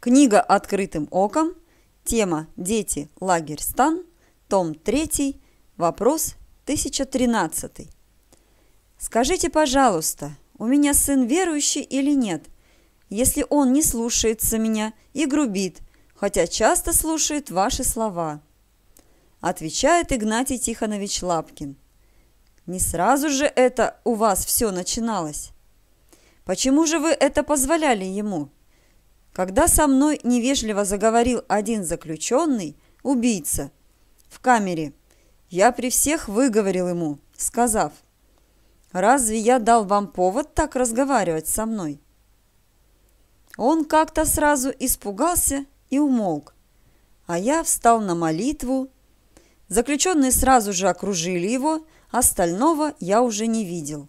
Книга «Открытым оком», тема «Дети. Лагерь. Стан», том 3, вопрос 1013. Скажите, пожалуйста, у меня сын верующий или нет? Если он не слушается меня и грубит, хотя часто слушает ваши слова. Отвечает Игнатий Тихонович Лапкин. Не сразу же это у вас все начиналось. Почему же вы это позволяли ему? Когда со мной невежливо заговорил один заключенный, убийца, в камере, я при всех выговорил ему, сказав, «Разве я дал вам повод так разговаривать со мной?» Он как-то сразу испугался и умолк, а я встал на молитву. Заключенные сразу же окружили его, остального я уже не видел.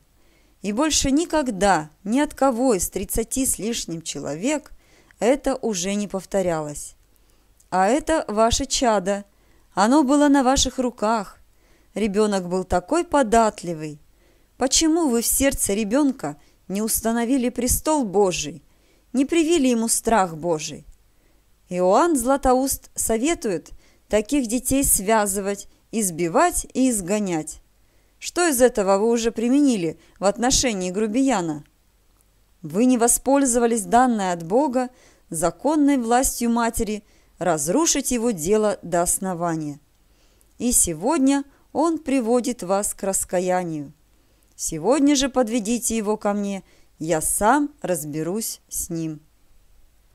И больше никогда ни от кого из тридцати с лишним человек – это уже не повторялось. «А это ваше чадо. Оно было на ваших руках. Ребенок был такой податливый. Почему вы в сердце ребенка не установили престол Божий, не привили ему страх Божий?» Иоанн Златоуст советует таких детей связывать, избивать и изгонять. Что из этого вы уже применили в отношении грубияна? Вы не воспользовались данной от Бога законной властью матери разрушить его дело до основания. И сегодня он приводит вас к раскаянию. Сегодня же подведите его ко мне, я сам разберусь с ним».